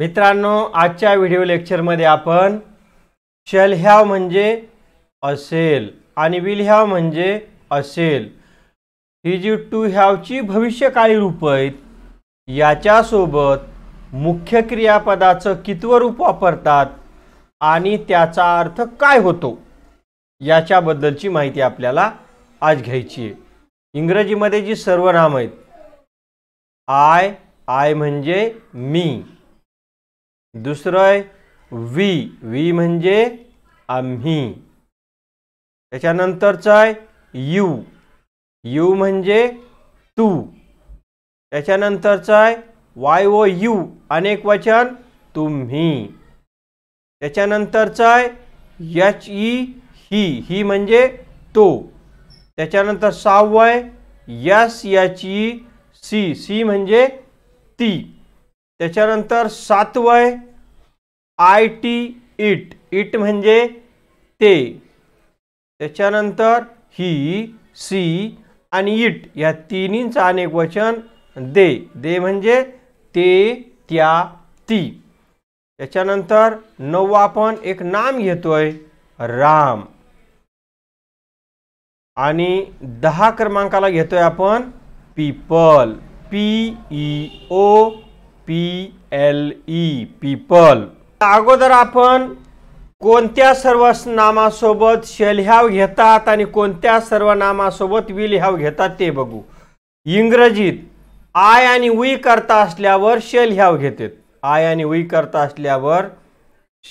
मित्रांनो आजच्या व्हिडिओ लेक्चरमध्ये आपण शल ह्याव म्हणजे असेल आणि विल ह्याव म्हणजे असेल ही जी टू ह्यावची भविष्यकाळी रूप आहेत याच्यासोबत मुख्य क्रियापदाचं कितवं रूप वापरतात आणि त्याचा अर्थ काय होतो याच्याबद्दलची माहिती आपल्याला आज घ्यायची आहे इंग्रजीमध्ये जी सर्वनाम आहेत आय आय म्हणजे मी दुसरं आहे वी वी म्हणजे आम्ही त्याच्यानंतरचं आहे यू यू म्हणजे तू त्याच्यानंतरचं आहे वाय व यू अनेक वचन तुम्ही त्याच्यानंतरचं आहे यच ई ही ही म्हणजे तो त्याच्यानंतर सहावं आहे यस याची सी सी म्हणजे ती त्याच्यानंतर सातवय आय टी इट इट म्हणजे ते त्याच्यानंतर ही सी आणि इट या तिन्हींचं अनेक वचन दे दे म्हणजे ते त्या ती त्याच्यानंतर नववा आपण एक नाम घेतोय राम आणि दहा क्रमांकाला घेतोय आपण people P E O P L E people अगोदर आपण कोणत्या सर्वनामासोबत शलह्याव घेतात आणि कोणत्या सर्वनामासोबत विल ह्याव घेतात ते बघू इंग्रजीत आय आणि वी करता असल्यावर शल ह्याव घेतात आय आणि वी करता असल्यावर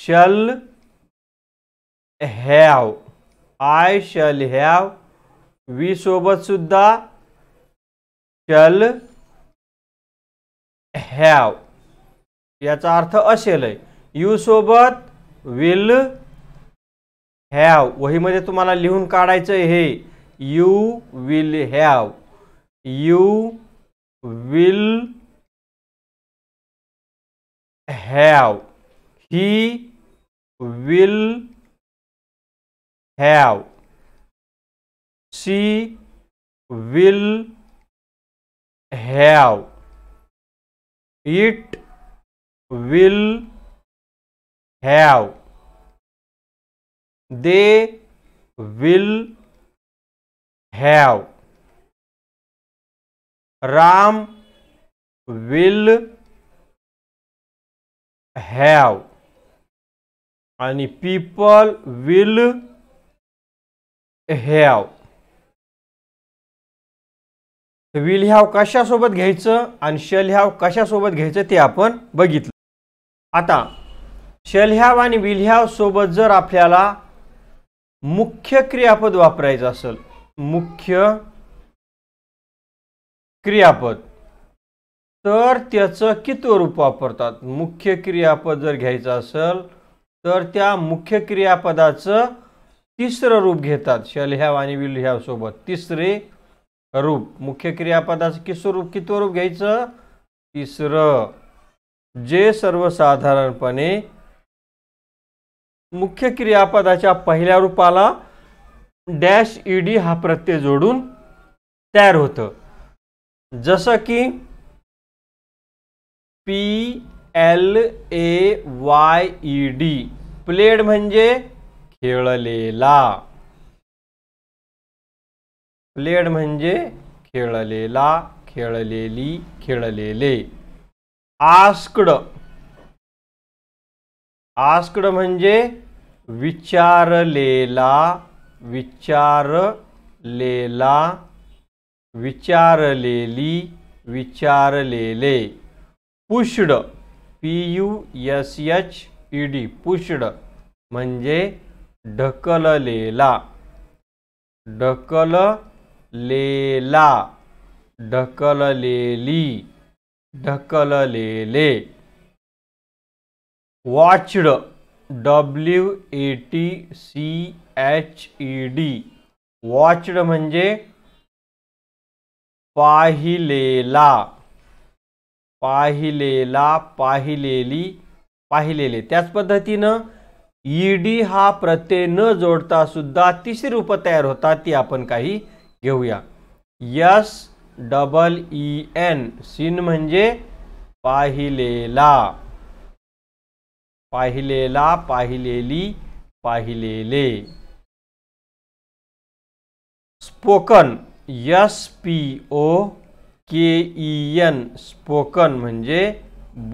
shall have I shall have we सोबत सुद्धा शल हॅव याचा अर्थ असेल यू सोबत विल हॅव वहीमध्ये तुम्हाला लिहून काढायचं हे you will have you will have he will have she will have it will have they will have ram will have and people will have will have कशासोबत घ्यायचं आणि शल ह्याव कशासोबत घ्यायचं ते आपण बघितलं आता शल ह्याव आणि विल ह्याव सोबत जर आपल्याला मुख्य क्रियापद वापरायचं असेल मुख्य क्रियापद तर त्याचं किती रूप वापरतात मुख्य क्रियापद जर घ्यायचं असेल तर त्या मुख्य क्रियापदाचं तिसरं रूप घेतात शल ह्याव आणि विल ह्याव सोबत तिसरे रूप मुख्य क्रियापदाचं किस रूप कितव रूप घ्यायचं तिसरं जे सर्वसाधारणपणे मुख्य क्रियापदाच्या पहिल्या रूपाला डॅश ईडी हा प्रत्यय जोडून तयार होतं जसं की P L A Y E D played म्हणजे खेळलेला प्लेड म्हणजे खेळलेला खेळलेली खेळलेले आस्कड आस्कड म्हणजे विचारलेला विचारलेला विचारलेली विचारलेले pushed P U S H E D pushed म्हणजे ढकललेला ढकल लेला ढकललेली ढकललेले watched W A T C H E D watched म्हणजे पाहिलेला पाहिलेला पाहिलेली पाहिलेले त्याच पद्धतीनं ईडी e हा प्रत्यय न जोडता सुद्धा तिसरी रूप तयार होतात ती आपण काही घस डबल ई एन सीन मजे पाहिलेला पाहिलेला पाहिलेली spoken S P O K E N spoken म्हणजे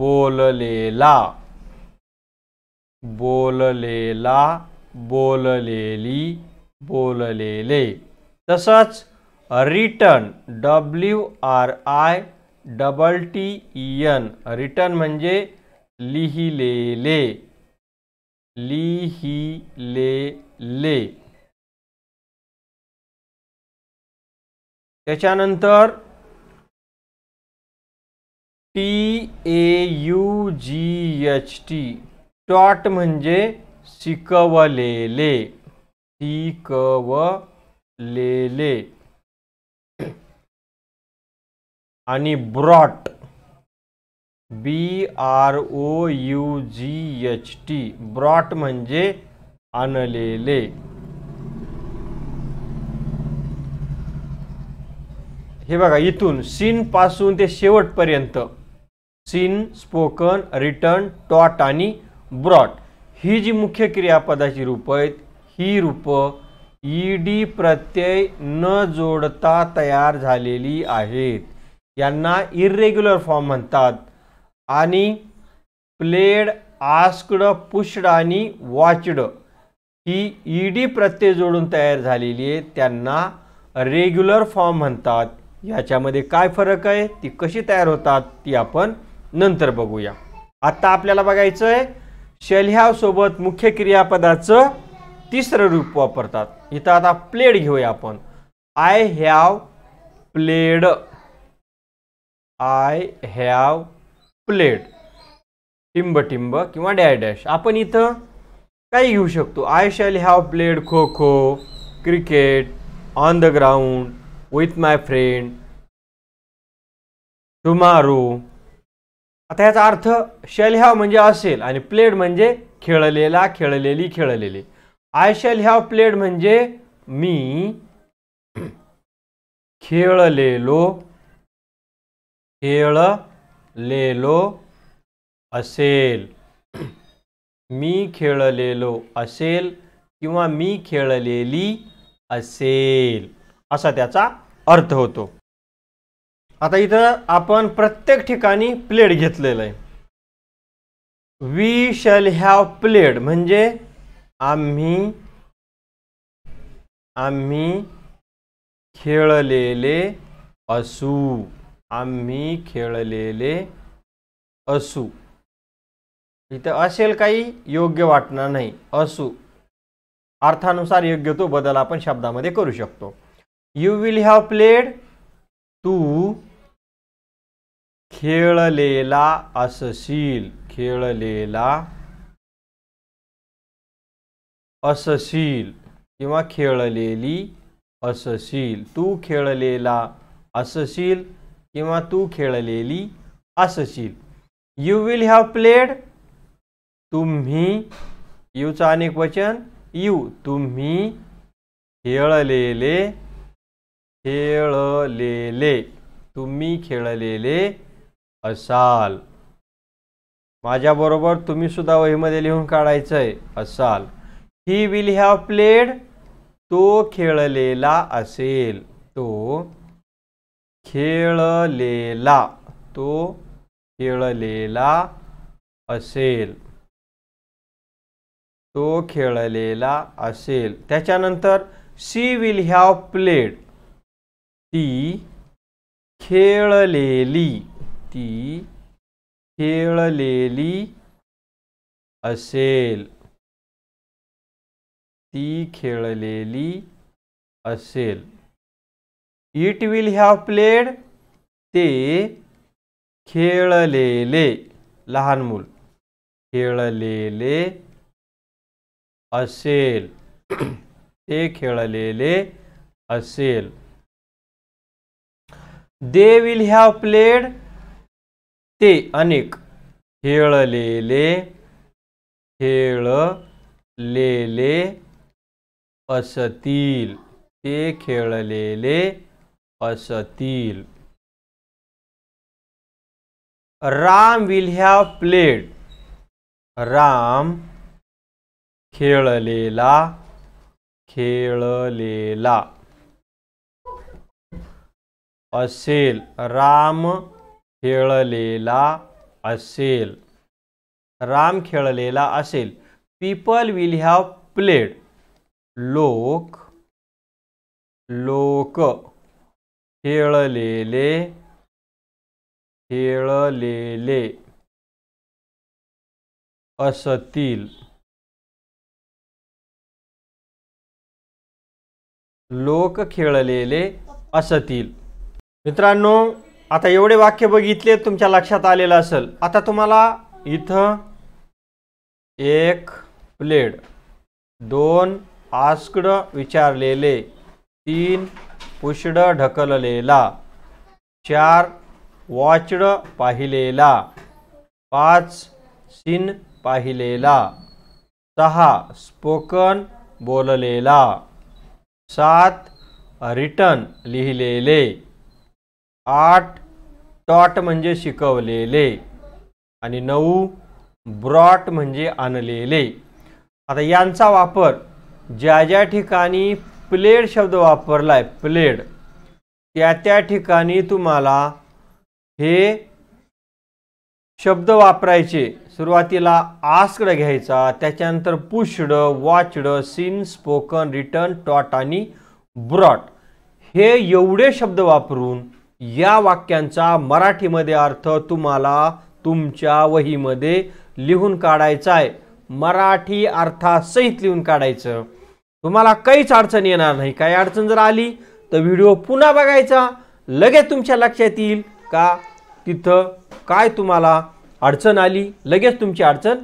बोललेला बोललेला बोललेली बोललेले तसंच written W R I double T N written म्हणजे लिहिलेले लिहिलेले त्याच्यानंतर T A U G H T taught म्हणजे शिकवलेले शिकव लेले आणि brought B R O U G H T brought म्हणजे आणलेले हे बघा इथून सीन पासून ते शेवटपर्यंत सीन स्पोकन रिटर्न टॉट आणि ब्रॉट ही जी मुख्य क्रियापदाची रूप आहेत ही रूपं ईडी प्रत्यय न जोडता तयार झालेली आहेत यांना इरेग्युलर फॉर्म म्हणतात आणि प्लेड आस्कड पुष्ड आणि वॉचड ही ईडी प्रत्यय जोडून तयार झालेली आहे त्यांना रेग्युलर फॉर्म म्हणतात याच्यामध्ये काय फरक आहे ती कशी तयार होतात ती आपण नंतर बघूया आत्ता आपल्याला बघायचं आहे शल्ह्यासोबत मुख्य क्रियापदाचं तिसरं रूप वापरतात इथं आता प्लेड घेऊया आपण I have played I have played टिंब टिंब किंवा डॅ डॅश आपण इथं काही घेऊ शकतो I shall have played kho kho cricket on the ground with my friend tomorrow आता ह्याचा अर्थ शॅल हॅव म्हणजे असेल आणि प्लेड म्हणजे खेळलेला खेळलेली खेळलेली आय शेल हॅव प्लेड म्हणजे मी खेळलेलो खेळलेलो असेल मी खेळलेलो असेल किंवा मी खेळलेली असेल असा त्याचा अर्थ होतो आता इथं आपण प्रत्येक ठिकाणी प्लेड घेतलेलं आहे वी शेल हॅव प्लेड म्हणजे आम्ही आम्ही खेळलेले असू आम्ही खेळलेले असू इथं असेल काही योग्य वाटणार नाही असू अर्थानुसार योग्य तो बदल आपण शब्दामध्ये करू शकतो यू विल हॅव प्लेड तू खेळलेला असशील खेळलेला असशील किंवा खेळलेली असशील तू खेळलेला असशील किंवा तू खेळलेली असशील यू विल हॅव प्लेड तुम्ही यूचं अनेक वचन यू तुम्ही खेळलेले खेळलेले तुम्ही खेळलेले असाल माझ्याबरोबर तुम्हीसुद्धा वहीमध्ये लिहून काढायचं आहे असाल ही विल हॅव प्लेड तो खेळलेला असेल तो खेळलेला तो खेळलेला असेल तो खेळलेला असेल त्याच्यानंतर सी विल हॅव प्लेड ती खेळलेली ती खेळलेली असेल ती खेळलेली असेल इट विल हॅव प्लेड ते खेळलेले लहान मूल खेळलेले असेल ते खेळलेले असेल दे विल हॅव प्लेड ते अनेक खेळलेले खेळलेले असतील ते खेळलेले असतील Ram will have played Ram खेळलेला खेळलेला असेल राम खेळलेला असेल राम खेळलेला असेल पीपल विल हॅव प्लेड लोक लोक खेळलेले खेळलेले असतील लोक खेळलेले असतील मित्रांनो आता एवढे वाक्य बघितले तुमच्या लक्षात आलेलं असेल आता तुम्हाला इथं एक प्लेड दोन आस्कड विचारलेले तीन पुष्ड ढकललेला चार वॉचड पाहिलेला पाच सीन पाहिलेला सहा स्पोकन बोललेला सात रिटन लिहिलेले आठ टॉट म्हणजे शिकवलेले आणि नऊ ब्रॉट म्हणजे आणलेले आता यांचा वापर ज्या ज्या ठिकाणी प्लेड शब्द वापरला आहे प्लेड त्या त्या ठिकाणी तुम्हाला हे शब्द वापरायचे सुरुवातीला आस्कड घ्यायचा त्याच्यानंतर pushed watched seen spoken return taught आणि ब्रॉट हे एवढे शब्द वापरून या वाक्यांचा मराठीमध्ये अर्थ तुम्हाला तुमच्या वहीमध्ये लिहून काढायचा आहे मराठी अर्थासहित लिहून काढायचं तुम्हाला काहीच अडचण येणार नाही काही अडचण जर आली तर व्हिडिओ पुन्हा बघायचा लगेच तुमच्या लक्षात येईल का तिथं काय तुम्हाला अडचण आली लगेच तुमची अडचण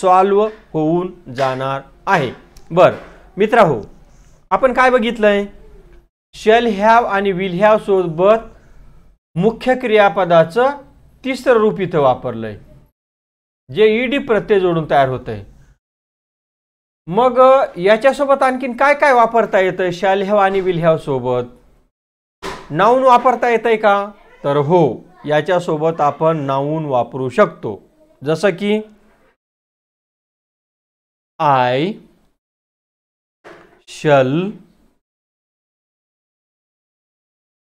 सॉल्व होऊन जाणार आहे बर मित्रा हो आपण काय बघितलंय शेल हॅव आणि विल हॅव सोबत मुख्य क्रियापदाचं तिसरं रूप इथं वापरलंय जे ईडी प्रत्यय जोडून तयार होतंय मग याच्यासोबत आणखीन काय काय वापरता येतं शाल ह्याव आणि विल सोबत नाऊन वापरता येतंय का तर हो याच्यासोबत आपण नाऊन वापरू शकतो जसं की I shall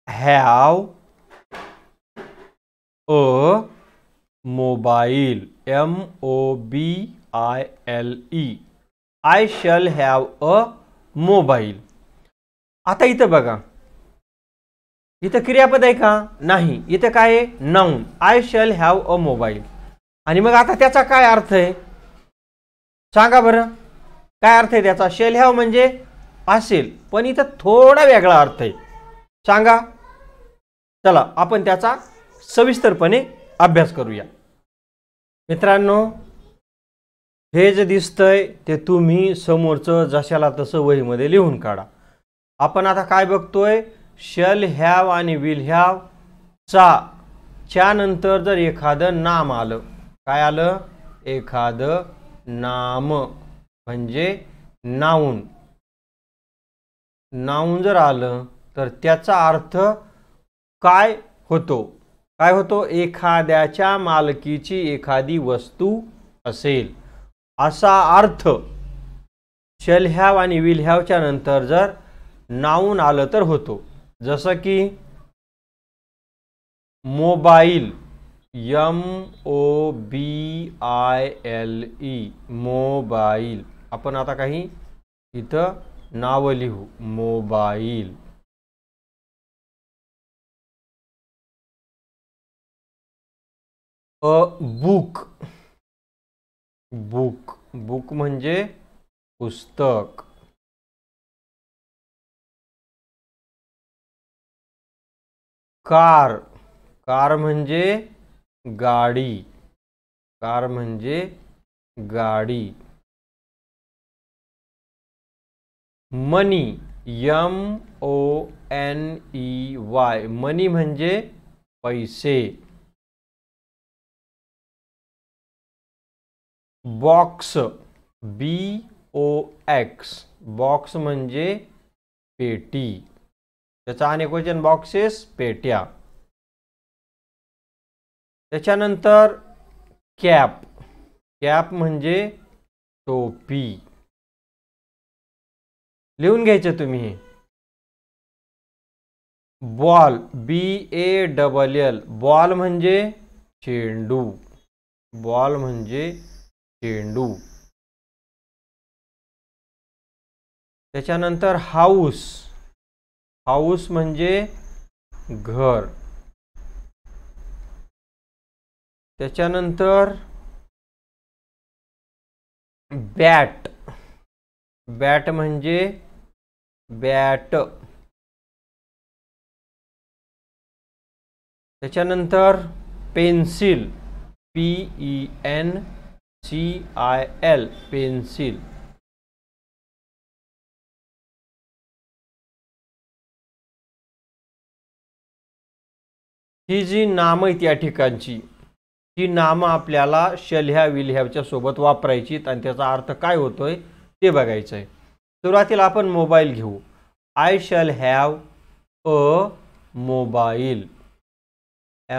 have a mobile M O B I L E I shall have a mobile आता इथं बघा इथं क्रियापद आहे का नाही इथं काय आहे noun I shall have a mobile आणि मग आता त्याचा काय अर्थ आहे सांगा बरं काय अर्थ आहे त्याचा शेल हॅव म्हणजे असेल पण इथं थोडा वेगळा अर्थ आहे सांगा चला आपण त्याचा सविस्तरपणे अभ्यास करूया मित्रांनो हे जे दिसतंय ते तुम्ही समोरचं जशाला तसं वहीमध्ये लिहून काढा आपण आता काय बघतोय शल हॅव आणि विल हॅव चा च्यानंतर जर एखादं नाम आलं काय आलं एखादं नाम म्हणजे नाऊन नाऊन जर आलं तर त्याचा अर्थ काय होतो काय होतो एखाद्याच्या मालकीची एखादी वस्तू असेल असा अर्थ शेल हॅव आणि विल नंतर जर नाऊन आलं तर होतो जसं की mobile M O B I L E mobile आपण आता काही इथं नावं लिहू mobile a book book book म्हणजे पुस्तक कार कार म्हणजे गाडी कार म्हणजे गाडी money M O N E Y money मजे पैसे box B O X box म्हणजे पेटी त्याचा आणि बॉक्सेस पेट्या त्याच्यानंतर कॅप कॅप म्हणजे टोपी लिहून घ्यायचं तुम्ही ball B A double L ball म्हणजे चेंडू बॉल म्हणजे चेंडू त्याच्यानंतर हाऊस हाऊस म्हणजे घर त्याच्यानंतर बॅट बॅट म्हणजे बॅट त्याच्यानंतर pencil P E N C I L pencil ही जी नाम आहेत या ठिकाणची ही नाम आपल्याला शल्ह्या विल्ह्याच्या सोबत वापरायची आणि त्याचा अर्थ काय होतोय ते बघायचं आहे सुरुवातीला आपण मोबाईल घेऊ I shall have a mobile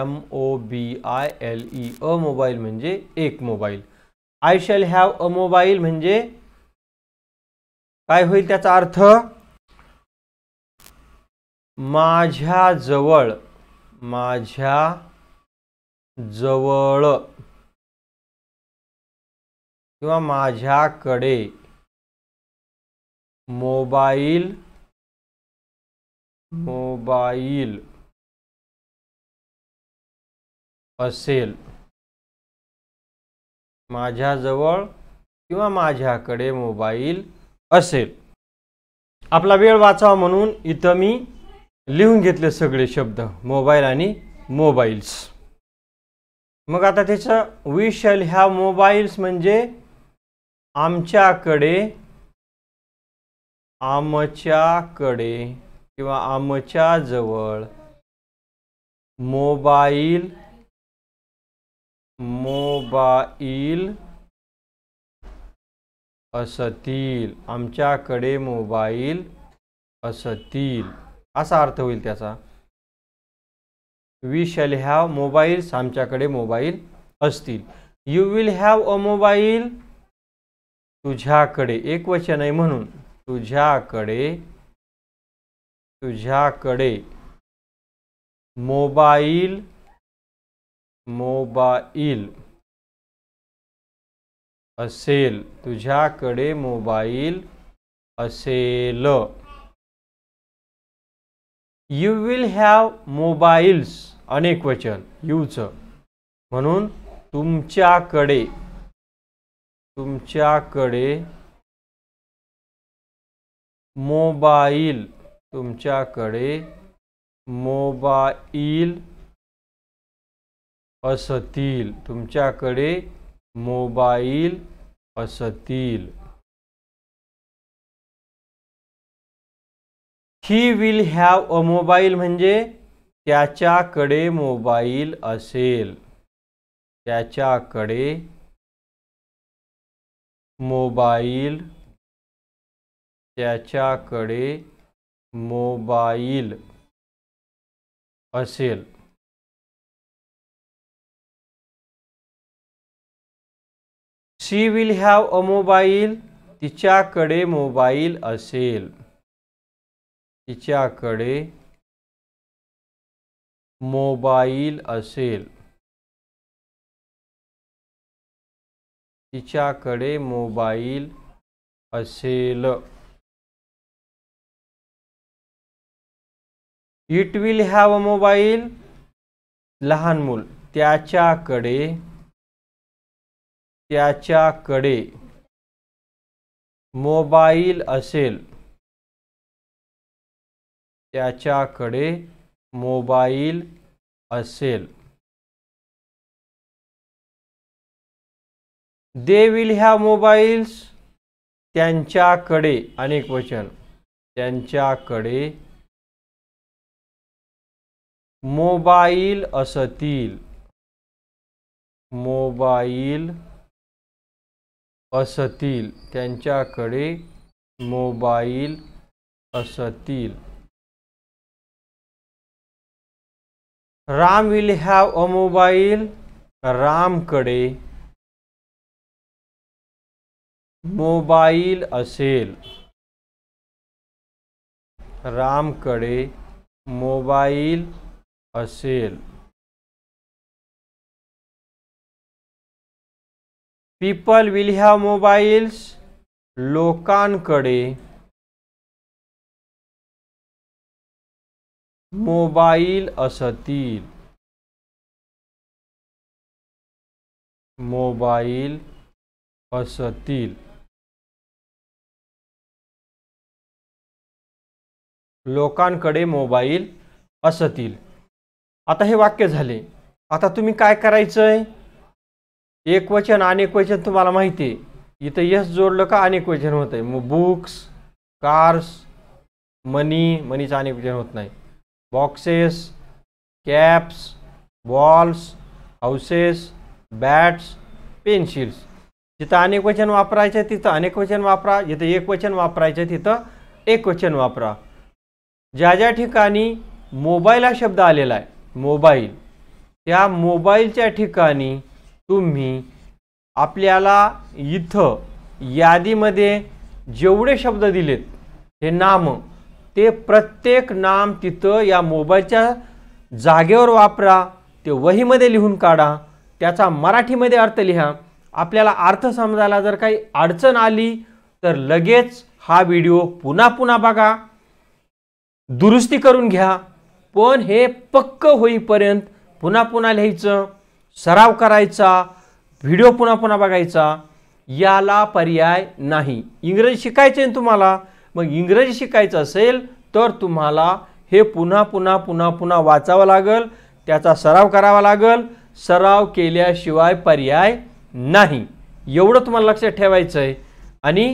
M O B I L E a mobile म्हणजे एक mobile I shall have a mobile म्हणजे काय होईल त्याचा अर्थ माझ्या जवळ माझ्या जवळ किंवा माझ्याकडे मोबाईल मोबाईल असेल माझ्याजवळ किंवा माझ्याकडे मोबाईल असेल आपला वेळ वाचावा म्हणून इथं मी लिहून घेतले सगळे शब्द मोबाईल आणि मोबाईल्स मग आता त्याचं वी ह्या मोबाईल्स म्हणजे आमच्याकडे आमच्याकडे किंवा आमच्याजवळ मोबाईल मोबाईल असतील आमच्याकडे मोबाईल असतील असा अर्थ होईल त्याचा वी शॅल हॅव मोबाईल्स आमच्याकडे मोबाईल असतील you will have a mobile तुझ्याकडे एक वचन आहे म्हणून तुझ्याकडे तुझ्याकडे मोबाईल मोबाईल असेल तुझ्याकडे मोबाईल असेल यू विल हॅव मोबाईल्स अनेक वचन यूच म्हणून तुमच्याकडे तुमच्याकडे मोबाईल तुमच्याकडे मोबाईल असतील तुमच्याकडे मोबाईल असतील he will have a mobile म्हणजे त्याच्याकडे मोबाईल असेल त्याच्याकडे मोबाईल त्याच्याकडे मोबाईल असेल she will have a mobile तिच्याकडे मोबाईल असेल तिच्याकडे मोबाईल असेल तिच्याकडे मोबाईल असेल it will have a mobile लहान मूल त्याच्याकडे त्याच्याकडे मोबाईल असेल त्याच्याकडे मोबाईल असेल दे विल ह्या मोबाईल्स त्यांच्याकडे अनेक वचन त्यांच्याकडे मोबाईल असतील मोबाईल असतील त्यांच्याकडे मोबाईल असतील Ram will have a mobile रामकडे मोबाईल असेल रामकडे मोबाईल असेल पीपल विल हॅव मोबाईल्स लोकांकडे मोबाईल असतील मोबाईल असतील लोकांकडे मोबाईल असतील आता हे वाक्य झाले आता तुम्ही काय करायचंय एकवचन अनेक वचन तुम्हाला माहिती आहे इथं यश जोडलं का अनेक वचन होत आहे मग बुक्स कार्स मनी मनीचं अनेक वचन होत नाही boxes caps balls houses bats pencils जिथं अनेक वचन वापरायचं तिथं अनेक वचन वापरा जिथं एक वचन वापरायचं तिथं एक वापरा ज्या ज्या ठिकाणी मोबाईल हा शब्द आलेला आहे मोबाईल त्या मोबाईलच्या ठिकाणी तुम्ही आपल्याला इथं यादीमध्ये जेवढे शब्द दिलेत हे नाम ते प्रत्येक नाम तिथं या मोबाईलच्या जागेवर वापरा ते वहीमध्ये लिहून काढा त्याचा मराठीमध्ये अर्थ लिहा आपल्याला अर्थ समजायला जर काही अडचण आली तर लगेच हा व्हिडिओ पुन्हा पुन्हा बघा दुरुस्ती करून घ्या पण हे पक्क होईपर्यंत पुन्हा पुन्हा लिहायचं सराव करायचा व्हिडिओ पुन्हा पुन्हा बघायचा याला पर्याय नाही इंग्रजी शिकायचे तुम्हाला मग इंग्रजी शिकायचं असेल तर तुम्हाला हे पुन्हा पुन्हा पुन्हा पुन्हा वाचावं लागेल त्याचा सराव करावा लागेल सराव केल्याशिवाय पर्याय नाही एवढं तुम्हाला लक्षात ठेवायचं आहे आणि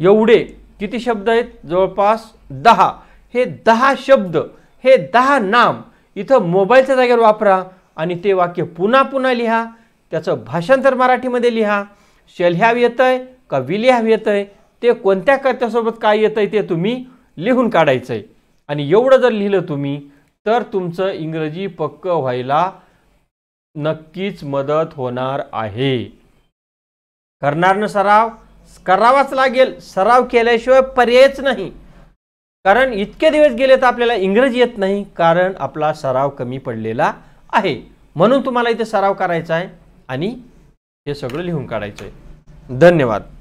एवढे किती शब्द आहेत जवळपास दहा हे दहा शब्द हे दहा नाम इथं मोबाईलच्या जागेवर वापरा आणि ते वाक्य पुन्हा पुन्हा लिहा त्याचं भाषांतर मराठीमध्ये लिहा शल्ह्याव येत आहे का विलिहाव येत आहे ते कोणत्या कर्त्यासोबत काय येतं आहे ते तुम्ही लिहून काढायचं आहे आणि एवढं जर लिहिलं तुम्ही तर तुमचं इंग्रजी पक्क व्हायला नक्कीच मदत होणार आहे करणार ना सराव करावाच लागेल सराव केल्याशिवाय पर्यायच नाही कारण इतके दिवस गेले तर आपल्याला इंग्रजी येत नाही कारण आपला सराव कमी पडलेला आहे म्हणून तुम्हाला इथे सराव करायचा आहे आणि हे सगळं लिहून काढायचं आहे धन्यवाद